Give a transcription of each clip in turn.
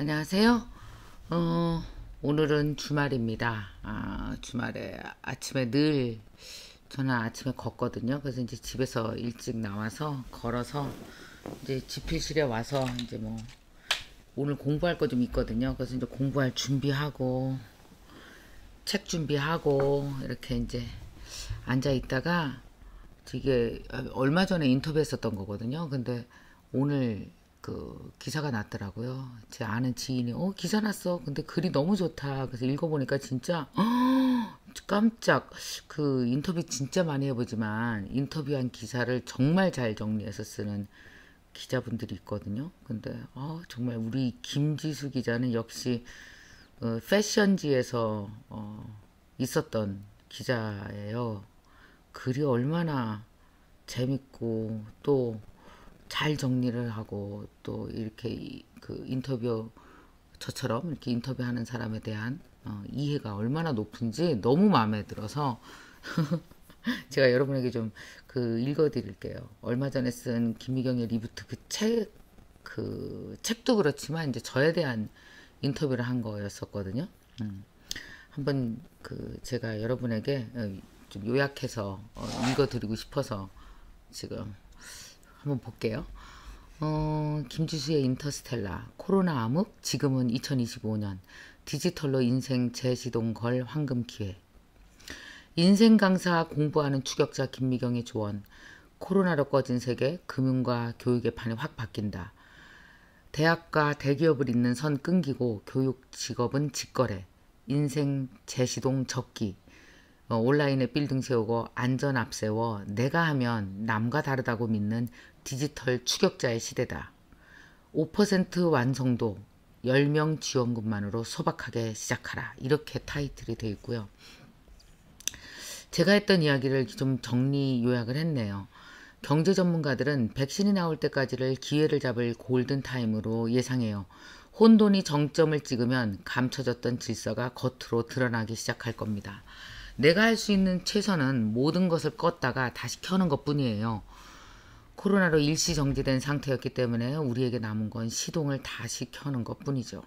안녕하세요. 어, 오늘은 주말입니다. 아, 주말에 아침에 늘 저는 아침에 걷거든요. 그래서 이제 집에서 일찍 나와서 걸어서 이제 집필실에 와서 이제 뭐 오늘 공부할 거 좀 있거든요. 그래서 이제 공부할 준비하고 책 준비하고 이렇게 이제 앉아 있다가 이게 얼마 전에 인터뷰했었던 거거든요. 근데 오늘 그 기사가 났더라고요. 제 아는 지인이 어 기사 났어. 근데 글이 너무 좋다. 그래서 읽어보니까 진짜 어, 깜짝 그 인터뷰 진짜 많이 해보지만 인터뷰한 기사를 정말 잘 정리해서 쓰는 기자분들이 있거든요. 근데 어, 정말 우리 김지수 기자는 역시 어, 패션지에서 어, 있었던 기자예요. 글이 얼마나 재밌고 또잘 정리를 하고 또 이렇게 그 인터뷰 저처럼 이렇게 인터뷰하는 사람에 대한 어, 이해가 얼마나 높은지 너무 마음에 들어서 제가 여러분에게 좀 그 읽어드릴게요. 얼마 전에 쓴 김희경의 리부트 그 책, 그 책도 그렇지만 이제 저에 대한 인터뷰를 한 거였었거든요. 음. 한번 그 제가 여러분에게 어, 좀 요약해서 어, 읽어드리고 싶어서 지금 한번 볼게요. 어, 김지수의 인터스텔라, 코로나 암흑, 지금은 2025년, 디지털로 인생 재시동걸 황금 기회. 인생 강사 공부하는 추격자 김미경의 조언, 코로나로 꺼진 세계, 금융과 교육의 판이 확 바뀐다. 대학과 대기업을 잇는 선 끊기고 교육 직업은 직거래, 인생 재시동 적기. 어, 온라인에 빌딩 세우고 안전 앞세워 내가 하면 남과 다르다고 믿는 디지털 추격자의 시대다. 5% 완성도 10명 지원금만으로 소박하게 시작하라. 이렇게 타이틀이 되어 있고요. 제가 했던 이야기를 좀 정리 요약을 했네요. 경제 전문가들은 백신이 나올 때까지를 기회를 잡을 골든타임으로 예상해요. 혼돈이 정점을 찍으면 감춰졌던 질서가 겉으로 드러나기 시작할 겁니다. 내가 할 수 있는 최선은 모든 것을 껐다가 다시 켜는 것 뿐이에요. 코로나로 일시 정지된 상태였기 때문에 우리에게 남은 건 시동을 다시 켜는 것 뿐이죠.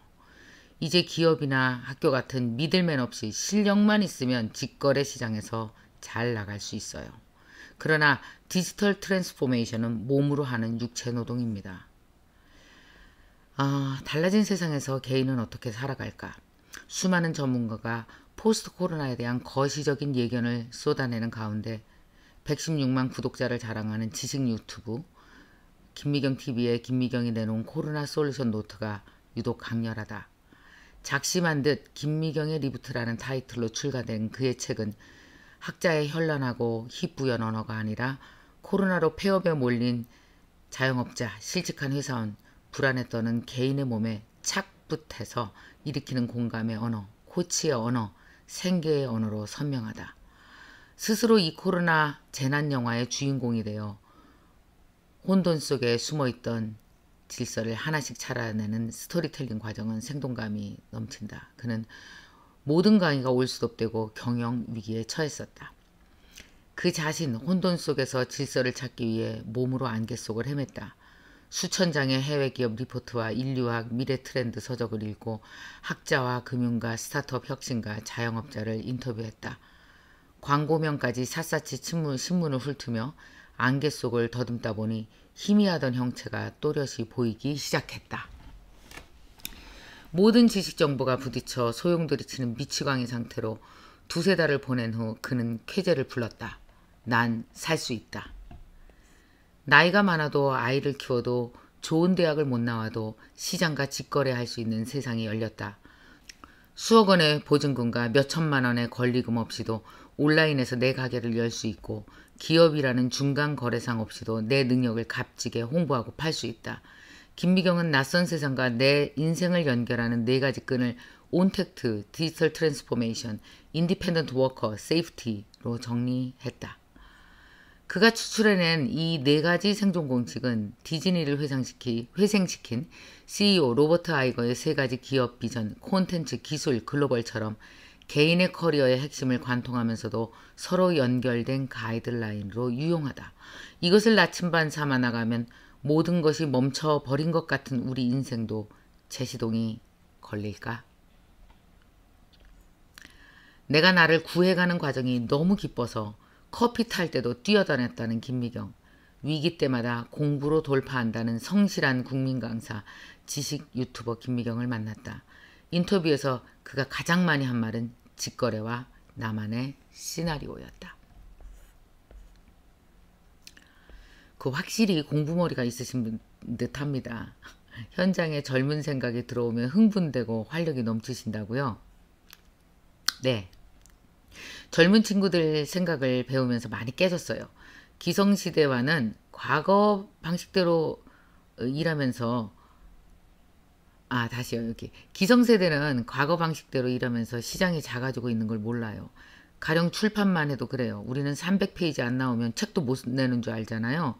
이제 기업이나 학교 같은 믿을맨 없이 실력만 있으면 직거래 시장에서 잘 나갈 수 있어요. 그러나 디지털 트랜스포메이션은 몸으로 하는 육체 노동입니다. 아, 달라진 세상에서 개인은 어떻게 살아갈까? 수많은 전문가가 포스트 코로나에 대한 거시적인 예견을 쏟아내는 가운데 116만 구독자를 자랑하는 지식 유튜브 김미경 TV의 김미경이 내놓은 코로나 솔루션 노트가 유독 강렬하다. 작심한 듯 김미경의 리부트라는 타이틀로 출간된 그의 책은 학자의 현란하고 희뿌연 언어가 아니라 코로나로 폐업에 몰린 자영업자, 실직한 회사원, 불안에 떠는 개인의 몸에 착붙해서 일으키는 공감의 언어, 코치의 언어, 생계의 언어로 선명하다. 스스로 이 코로나 재난 영화의 주인공이 되어 혼돈 속에 숨어있던 질서를 하나씩 찾아내는 스토리텔링 과정은 생동감이 넘친다. 그는 모든 강의가 올수독되고 경영 위기에 처했었다. 그 자신 혼돈 속에서 질서를 찾기 위해 몸으로 안개 속을 헤맸다. 수천 장의 해외 기업 리포트와 인류학 미래 트렌드 서적을 읽고 학자와 금융가, 스타트업 혁신가, 자영업자를 인터뷰했다. 광고명까지 샅샅이 침문 신문을 훑으며 안개 속을 더듬다 보니 희미하던 형체가 또렷이 보이기 시작했다. 모든 지식 정보가 부딪혀 소용돌이치는 미치광이 상태로 두세 달을 보낸 후 그는 쾌재를 불렀다. 난 살 수 있다. 나이가 많아도 아이를 키워도 좋은 대학을 못 나와도 시장과 직거래할 수 있는 세상이 열렸다. 수억 원의 보증금과 몇 천만 원의 권리금 없이도 온라인에서 내 가게를 열 수 있고 기업이라는 중간 거래상 없이도 내 능력을 값지게 홍보하고 팔 수 있다. 김미경은 낯선 세상과 내 인생을 연결하는 네 가지 끈을 온택트, 디지털 트랜스포메이션, 인디펜던트 워커, 세이프티로 정리했다. 그가 추출해낸 이 네 가지 생존 공식은 디즈니를 회상시키, 회생시킨 CEO 로버트 아이거의 세 가지 기업 비전, 콘텐츠, 기술, 글로벌처럼 개인의 커리어의 핵심을 관통하면서도 서로 연결된 가이드라인으로 유용하다. 이것을 나침반 삼아 나가면 모든 것이 멈춰버린 것 같은 우리 인생도 제시동이 걸릴까? 내가 나를 구해가는 과정이 너무 기뻐서 커피 탈 때도 뛰어다녔다는 김미경. 위기 때마다 공부로 돌파한다는 성실한 국민 강사, 지식 유튜버 김미경을 만났다. 인터뷰에서 그가 가장 많이 한 말은 직거래와 나만의 시나리오였다. 그 확실히 공부머리가 있으신 듯 합니다. 현장에 젊은 생각이 들어오면 흥분되고 활력이 넘치신다고요? 네, 젊은 친구들 생각을 배우면서 많이 깨졌어요. 기성시대와는 과거 방식대로 어, 일하면서 아 다시요 여기 기성세대는 과거 방식대로 일하면서 시장이 작아지고 있는 걸 몰라요. 가령 출판만 해도 그래요. 우리는 300페이지 안 나오면 책도 못 내는 줄 알잖아요.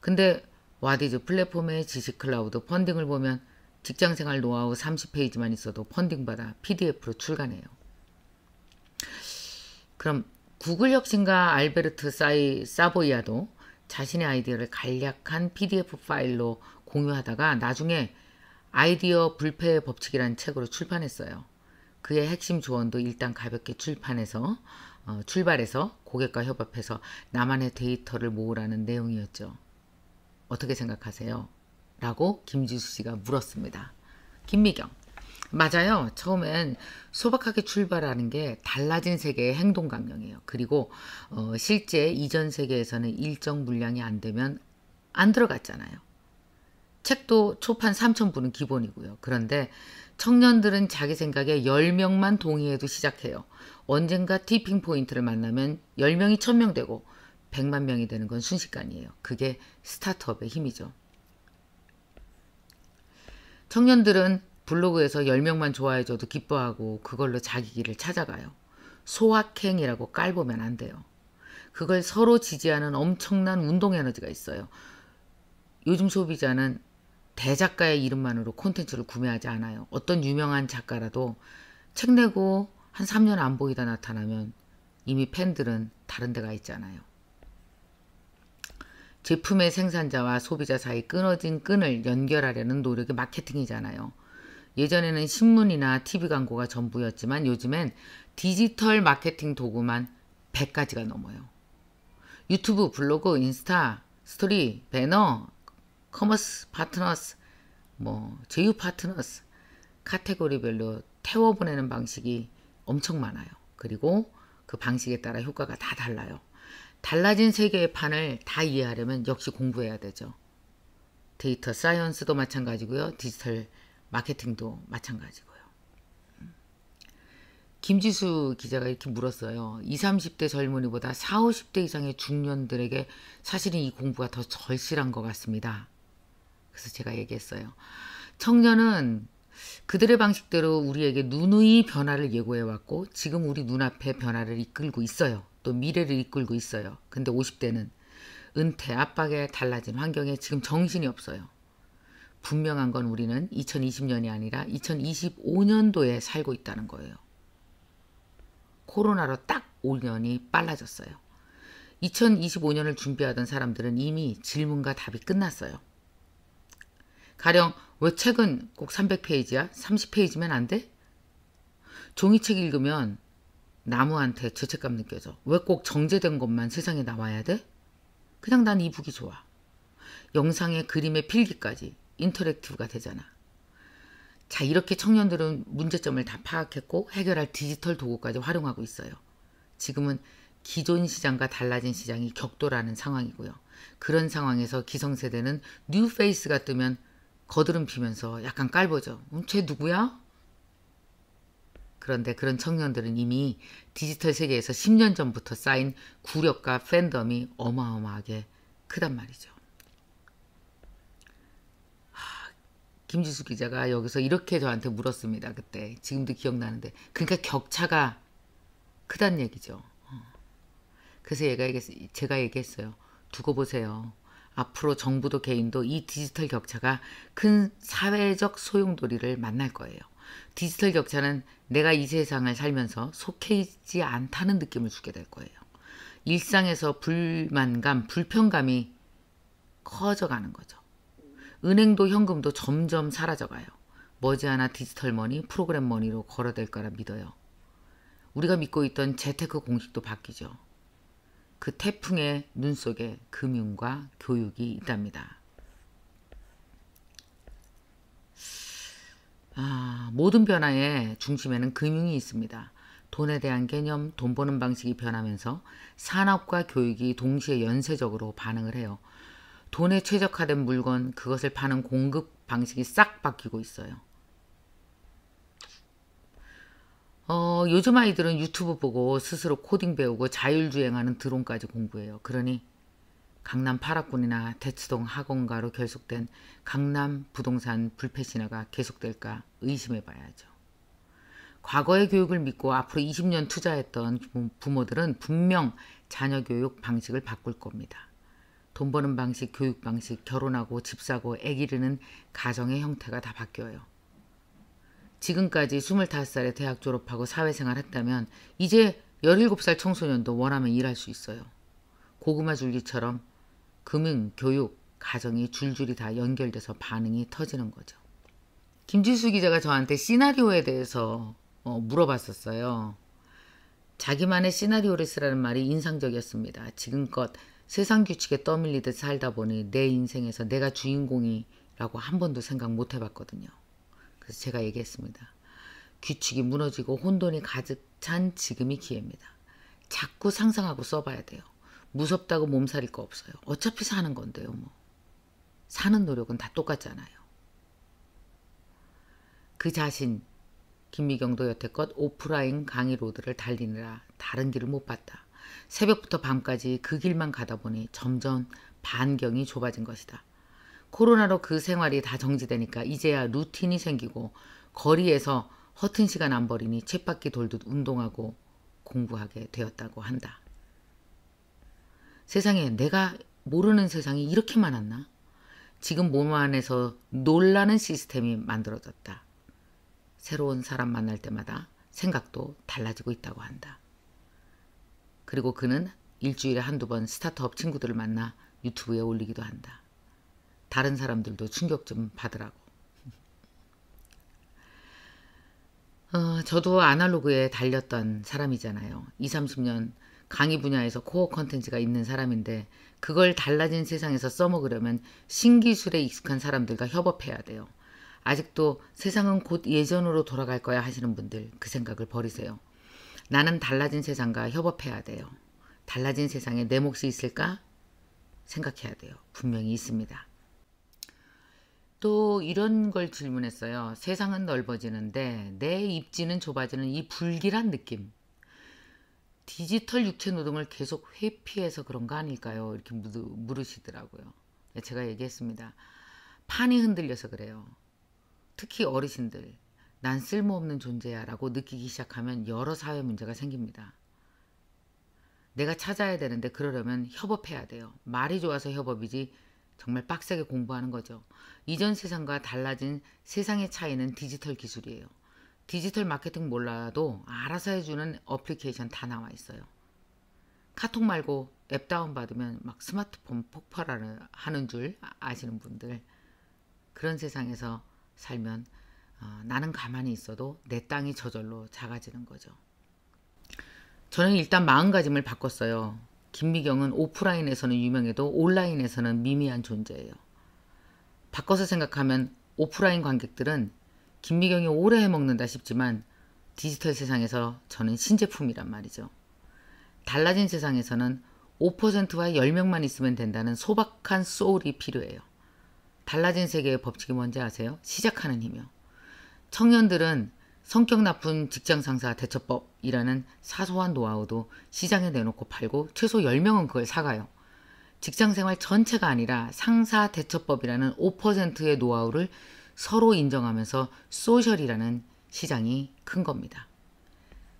근데 와디즈 플랫폼의 지식 클라우드 펀딩을 보면 직장생활 노하우 30페이지만 있어도 펀딩받아 PDF로 출간해요. 그럼 구글 혁신가 알베르트 사이 사보이아도 자신의 아이디어를 간략한 PDF 파일로 공유하다가 나중에 아이디어 불패의 법칙이라는 책으로 출판했어요. 그의 핵심 조언도 일단 가볍게 출판해서 어, 출발해서 고객과 협업해서 나만의 데이터를 모으라는 내용이었죠. 어떻게 생각하세요? 라고 김지수 씨가 물었습니다. 김미경 맞아요. 처음엔 소박하게 출발하는 게 달라진 세계의 행동 강령이에요. 그리고 어, 실제 이전 세계에서는 일정 물량이 안 되면 안 들어갔잖아요. 책도 초판 3,000부는 기본이고요. 그런데 청년들은 자기 생각에 10명만 동의해도 시작해요. 언젠가 티핑 포인트를 만나면 10명이 1000명 되고 100만 명이 되는 건 순식간이에요. 그게 스타트업의 힘이죠. 청년들은 블로그에서 10명만 좋아해줘도 기뻐하고 그걸로 자기 길을 찾아가요. 소확행이라고 깔보면 안 돼요. 그걸 서로 지지하는 엄청난 운동 에너지가 있어요. 요즘 소비자는 대작가의 이름만으로 콘텐츠를 구매하지 않아요. 어떤 유명한 작가라도 책 내고 한 3년 안 보이다 나타나면 이미 팬들은 다른 데가 있잖아요. 제품의 생산자와 소비자 사이 끊어진 끈을 연결하려는 노력이 마케팅이잖아요. 예전에는 신문이나 TV 광고가 전부였지만 요즘엔 디지털 마케팅 도구만 100가지가 넘어요. 유튜브, 블로그, 인스타, 스토리, 배너, 커머스, 파트너스, 뭐 제휴 파트너스 카테고리별로 태워보내는 방식이 엄청 많아요. 그리고 그 방식에 따라 효과가 다 달라요. 달라진 세계의 판을 다 이해하려면 역시 공부해야 되죠. 데이터 사이언스도 마찬가지고요. 디지털 마케팅도 마찬가지고요. 음. 김지수 기자가 이렇게 물었어요. 20, 30대 젊은이보다 40, 50대 이상의 중년들에게 사실은 이 공부가 더 절실한 것 같습니다. 그래서 제가 얘기했어요. 청년은 그들의 방식대로 우리에게 누누이 변화를 예고해왔고 지금 우리 눈앞에 변화를 이끌고 있어요. 또 미래를 이끌고 있어요. 근데 50대는 은퇴 압박에 달라진 환경에 지금 정신이 없어요. 분명한 건 우리는 2020년이 아니라 2025년도에 살고 있다는 거예요. 코로나로 딱 5년이 빨라졌어요. 2025년을 준비하던 사람들은 이미 질문과 답이 끝났어요. 가령 왜 책은 꼭 300페이지야? 30페이지면 안 돼? 종이책 읽으면 나무한테 죄책감 느껴져. 왜 꼭 정제된 것만 세상에 나와야 돼? 그냥 난 이북이 좋아. 영상에 그림에 필기까지 인터랙티브가 되잖아. 자, 이렇게 청년들은 문제점을 다 파악했고 해결할 디지털 도구까지 활용하고 있어요. 지금은 기존 시장과 달라진 시장이 격돌하는 상황이고요. 그런 상황에서 기성세대는 뉴 페이스가 뜨면 거드름 피면서 약간 깔보죠. 음, 쟤 누구야? 그런데 그런 청년들은 이미 디지털 세계에서 10년 전부터 쌓인 구력과 팬덤이 어마어마하게 크단 말이죠. 김지수 기자가 여기서 이렇게 저한테 물었습니다. 그때 지금도 기억나는데 그러니까 격차가 크단 얘기죠. 어. 그래서 얘가 얘기, 제가 얘기했어요. 두고 보세요. 앞으로 정부도 개인도 이 디지털 격차가 큰 사회적 소용돌이를 만날 거예요. 디지털 격차는 내가 이 세상을 살면서 속해 있지 않다는 느낌을 주게 될 거예요. 일상에서 불만감, 불편감이 커져가는 거죠. 은행도 현금도 점점 사라져가요. 머지않아 디지털 머니, 프로그램 머니로 걸어댈 거라 믿어요. 우리가 믿고 있던 재테크 공식도 바뀌죠. 그 태풍의 눈 속에 금융과 교육이 있답니다. 아, 모든 변화의 중심에는 금융이 있습니다. 돈에 대한 개념, 돈 버는 방식이 변하면서 산업과 교육이 동시에 연쇄적으로 반응을 해요. 돈에 최적화된 물건, 그것을 파는 공급 방식이 싹 바뀌고 있어요. 어, 요즘 아이들은 유튜브 보고 스스로 코딩 배우고 자율주행하는 드론까지 공부해요. 그러니 강남 파라군이나 대치동 학원가로 결속된 강남 부동산 불패 신화가 계속될까 의심해 봐야죠. 과거의 교육을 믿고 앞으로 20년 투자했던 부모들은 분명 자녀 교육 방식을 바꿀 겁니다. 돈 버는 방식, 교육 방식, 결혼하고 집 사고 애 기르는 가정의 형태가 다 바뀌어요. 지금까지 25살에 대학 졸업하고 사회생활 했다면 이제 17살 청소년도 원하면 일할 수 있어요. 고구마 줄기처럼 금융, 교육, 가정이 줄줄이 다 연결돼서 반응이 터지는 거죠. 김지수 기자가 저한테 시나리오에 대해서 어, 물어봤었어요. 자기만의 시나리오를 쓰라는 말이 인상적이었습니다. 지금껏 세상 규칙에 떠밀리듯 살다 보니 내 인생에서 내가 주인공이라고 한 번도 생각 못 해봤거든요. 그래서 제가 얘기했습니다. 규칙이 무너지고 혼돈이 가득 찬 지금이 기회입니다. 자꾸 상상하고 써봐야 돼요. 무섭다고 몸살일 거 없어요. 어차피 사는 건데요, 뭐. 사는 노력은 다 똑같잖아요. 그 자신, 김미경도 여태껏 오프라인 강의 로드를 달리느라 다른 길을 못 봤다. 새벽부터 밤까지 그 길만 가다 보니 점점 반경이 좁아진 것이다. 코로나로 그 생활이 다 정지되니까 이제야 루틴이 생기고 거리에서 허튼 시간 안 버리니 쳇바퀴 돌듯 운동하고 공부하게 되었다고 한다. 세상에 내가 모르는 세상이 이렇게 많았나? 지금 몸 안에서 놀라는 시스템이 만들어졌다. 새로운 사람 만날 때마다 생각도 달라지고 있다고 한다. 그리고 그는 일주일에 한두 번 스타트업 친구들을 만나 유튜브에 올리기도 한다. 다른 사람들도 충격 좀 받으라고. 어, 저도 아날로그에 달렸던 사람이잖아요. 20, 30년 강의 분야에서 코어 컨텐츠가 있는 사람인데 그걸 달라진 세상에서 써먹으려면 신기술에 익숙한 사람들과 협업해야 돼요. 아직도 세상은 곧 예전으로 돌아갈 거야 하시는 분들 그 생각을 버리세요. 나는 달라진 세상과 협업해야 돼요. 달라진 세상에 내 몫이 있을까? 생각해야 돼요. 분명히 있습니다. 또 이런 걸 질문했어요. 세상은 넓어지는데 내 입지는 좁아지는 이 불길한 느낌. 디지털 육체 노동을 계속 회피해서 그런 거 아닐까요? 이렇게 물으시더라고요. 네, 제가 얘기했습니다. 판이 흔들려서 그래요. 특히 어르신들. 난 쓸모없는 존재야 라고 느끼기 시작하면 여러 사회 문제가 생깁니다. 내가 찾아야 되는데 그러려면 협업해야 돼요. 말이 좋아서 협업이지 정말 빡세게 공부하는 거죠. 이전 세상과 달라진 세상의 차이는 디지털 기술이에요. 디지털 마케팅 몰라도 알아서 해주는 어플리케이션 다 나와 있어요. 카톡 말고 앱 다운받으면 막 스마트폰 폭발하는 줄 아, 아시는 분들 그런 세상에서 살면 어, 나는 가만히 있어도 내 땅이 저절로 작아지는 거죠. 저는 일단 마음가짐을 바꿨어요. 김미경은 오프라인에서는 유명해도 온라인에서는 미미한 존재예요. 바꿔서 생각하면 오프라인 관객들은 김미경이 오래 해먹는다 싶지만 디지털 세상에서 저는 신제품이란 말이죠. 달라진 세상에서는 5%와 10명만 있으면 된다는 소박한 소울이 필요해요. 달라진 세계의 법칙이 뭔지 아세요? 시작하는 힘이요. 청년들은 성격 나쁜 직장 상사 대처법이라는 사소한 노하우도 시장에 내놓고 팔고 최소 10명은 그걸 사가요. 직장 생활 전체가 아니라 상사 대처법이라는 5%의 노하우를 서로 인정하면서 소셜이라는 시장이 큰 겁니다.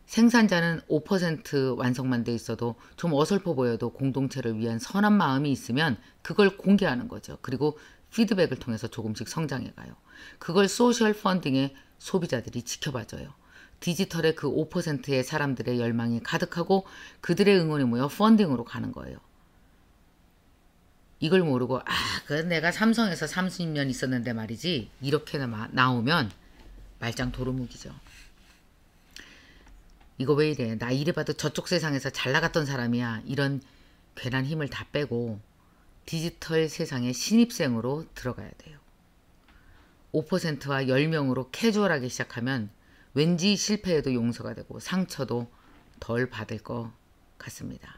생산자는 5% 완성만 돼 있어도 좀 어설퍼 보여도 공동체를 위한 선한 마음이 있으면 그걸 공개하는 거죠. 그리고 피드백을 통해서 조금씩 성장해 가요. 그걸 소셜 펀딩의 소비자들이 지켜봐줘요. 디지털의 그 5%의 사람들의 열망이 가득하고 그들의 응원이 모여 펀딩으로 가는 거예요. 이걸 모르고 아, 그 내가 삼성에서 30년 있었는데 말이지 이렇게 나오면 말짱 도루묵이죠. 이거 왜 이래? 나 이래봐도 저쪽 세상에서 잘 나갔던 사람이야. 이런 괜한 힘을 다 빼고 디지털 세상의 신입생으로 들어가야 돼요. 5%와 10명으로 캐주얼하게 시작하면 왠지 실패에도 용서가 되고 상처도 덜 받을 것 같습니다.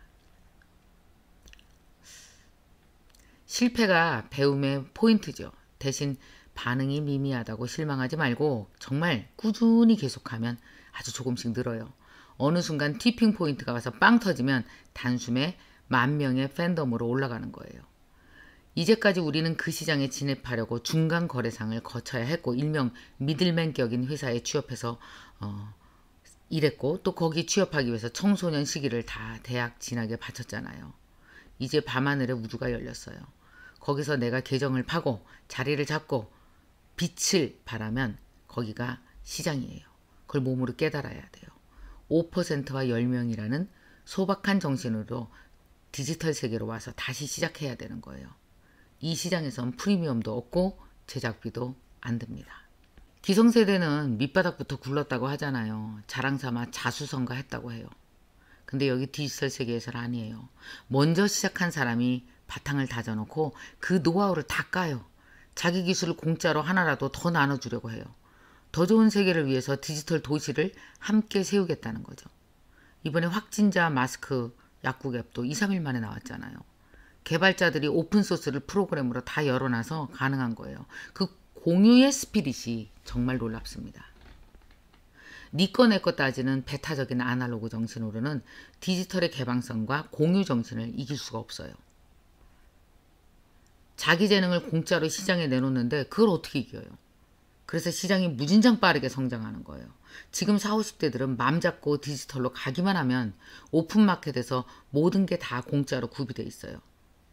실패가 배움의 포인트죠. 대신 반응이 미미하다고 실망하지 말고 정말 꾸준히 계속하면 아주 조금씩 늘어요. 어느 순간 티핑 포인트가 와서 빵 터지면 단숨에 만 명의 팬덤으로 올라가는 거예요. 이제까지 우리는 그 시장에 진입하려고 중간 거래상을 거쳐야 했고 일명 미들맨격인 회사에 취업해서 어, 일했고 또 거기 취업하기 위해서 청소년 시기를 다 대학 진학에 바쳤잖아요. 이제 밤하늘에 우주가 열렸어요. 거기서 내가 계정을 파고 자리를 잡고 빛을 바라면 거기가 시장이에요. 그걸 몸으로 깨달아야 돼요. 5%와 10명이라는 소박한 정신으로 디지털 세계로 와서 다시 시작해야 되는 거예요. 이 시장에선 프리미엄도 없고 제작비도 안 듭니다. 기성세대는 밑바닥부터 굴렀다고 하잖아요. 자랑삼아 자수성가 했다고 해요. 근데 여기 디지털 세계에서는 아니에요. 먼저 시작한 사람이 바탕을 다져놓고 그 노하우를 다 까요. 자기 기술을 공짜로 하나라도 더 나눠주려고 해요. 더 좋은 세계를 위해서 디지털 도시를 함께 세우겠다는 거죠. 이번에 확진자 마스크 약국 앱도 2, 3일 만에 나왔잖아요. 개발자들이 오픈소스를 프로그램으로 다 열어놔서 가능한 거예요. 그 공유의 스피릿이 정말 놀랍습니다. 니꺼 네 내꺼 따지는 배타적인 아날로그 정신으로는 디지털의 개방성과 공유 정신을 이길 수가 없어요. 자기 재능을 공짜로 시장에 내놓는데 그걸 어떻게 이겨요? 그래서 시장이 무진장 빠르게 성장하는 거예요. 지금 40, 50대들은 맘 잡고 디지털로 가기만 하면 오픈마켓에서 모든 게 다 공짜로 구비돼 있어요.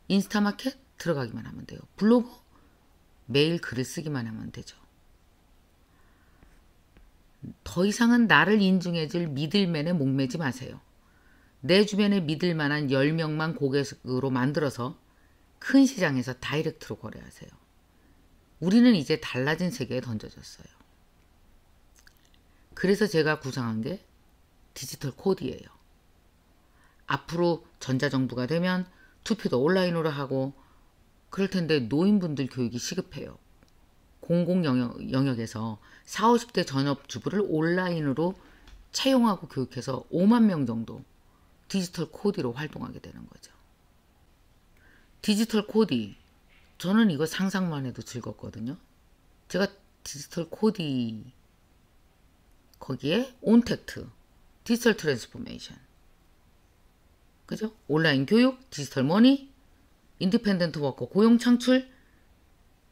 인스타마켓 들어가기만 하면 돼요. 블로그 매일 글을 쓰기만 하면 되죠. 더 이상은 나를 인증해줄 믿을맨에 목매지 마세요. 내 주변에 믿을 만한 10명만 고객으로 만들어서 큰 시장에서 다이렉트로 거래하세요. 우리는 이제 달라진 세계에 던져졌어요. 그래서 제가 구상한 게 디지털 코디예요. 앞으로 전자정부가 되면 투표도 온라인으로 하고 그럴 텐데 노인분들 교육이 시급해요. 공공 영역, 에서 40, 50대 전업 주부를 온라인으로 채용하고 교육해서 5만 명 정도 디지털 코디로 활동하게 되는 거죠. 디지털 코디. 저는 이거 상상만 해도 즐겁거든요. 제가 디지털 코디 거기에 온택트, 디지털 트랜스포메이션 그죠? 온라인 교육, 디지털 머니, 인디펜던트 워커, 고용 창출,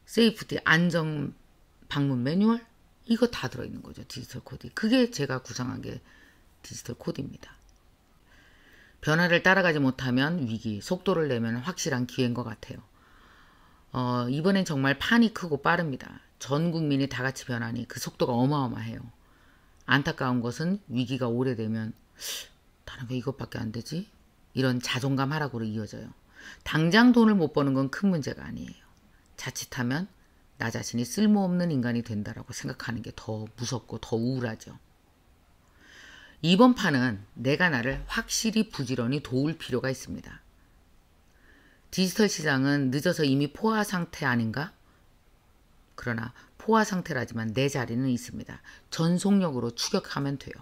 세이프티 안정 방문 매뉴얼 이거 다 들어있는 거죠. 디지털 코디 그게 제가 구상한 게 디지털 코디입니다 변화를 따라가지 못하면 위기, 속도를 내면 확실한 기회인 것 같아요. 어, 이번엔 정말 판이 크고 빠릅니다. 전 국민이 다 같이 변하니 그 속도가 어마어마해요. 안타까운 것은 위기가 오래되면 다른 왜 이것밖에 안 되지? 이런 자존감 하락으로 이어져요. 당장 돈을 못 버는 건 큰 문제가 아니에요. 자칫하면 나 자신이 쓸모없는 인간이 된다라고 생각하는 게 더 무섭고 더 우울하죠. 이번 판은 내가 나를 확실히 부지런히 도울 필요가 있습니다. 디지털 시장은 늦어서 이미 포화 상태 아닌가? 그러나 포화 상태라지만 내 자리는 있습니다. 전속력으로 추격하면 돼요.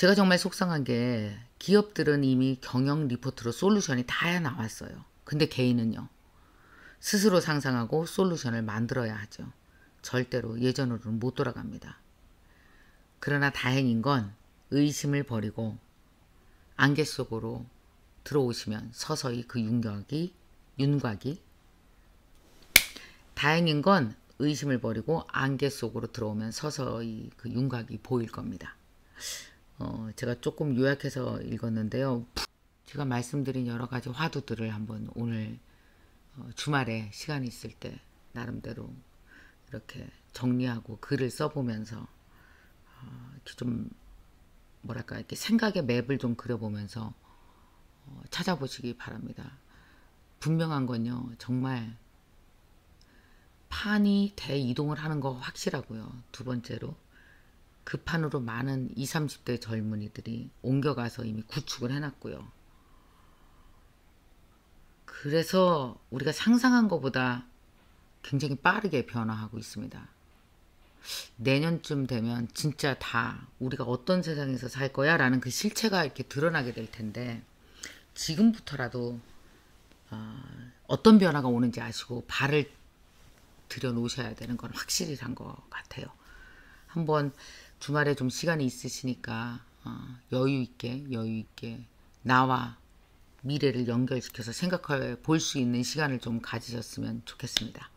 제가 정말 속상한 게 기업들은 이미 경영 리포트로 솔루션이 다 나왔어요. 근데 개인은요. 스스로 상상하고 솔루션을 만들어야 하죠. 절대로 예전으로는 못 돌아갑니다. 그러나 다행인 건 의심을 버리고 안개 속으로 들어오시면 서서히 그 윤곽이 윤곽이 다행인 건 의심을 버리고 안개 속으로 들어오면 서서히 그 윤곽이 보일 겁니다. 어, 제가 조금 요약해서 읽었는데요. 제가 말씀드린 여러 가지 화두들을 한번 오늘 어, 주말에 시간이 있을 때 나름대로 이렇게 정리하고 글을 써보면서 어, 이렇게 좀 뭐랄까 이렇게 생각의 맵을 좀 그려보면서 어, 찾아보시기 바랍니다. 분명한 건요, 정말 판이 대이동을 하는 거 확실하고요. 두 번째로 급한으로 그 많은 20, 30대 젊은이들이 옮겨가서 이미 구축을 해놨고요. 그래서 우리가 상상한 것보다 굉장히 빠르게 변화하고 있습니다. 내년쯤 되면 진짜 다 우리가 어떤 세상에서 살 거야 라는 그 실체가 이렇게 드러나게 될 텐데 지금부터라도 어, 떤 변화가 오는지 아시고 발을 들여놓으셔야 되는 건 확실히 한것 같아요. 한번 주말에 좀 시간이 있으시니까 어, 여유 있게 여유 있게 나와 미래를 연결시켜서 생각해 볼 수 있는 시간을 좀 가지셨으면 좋겠습니다.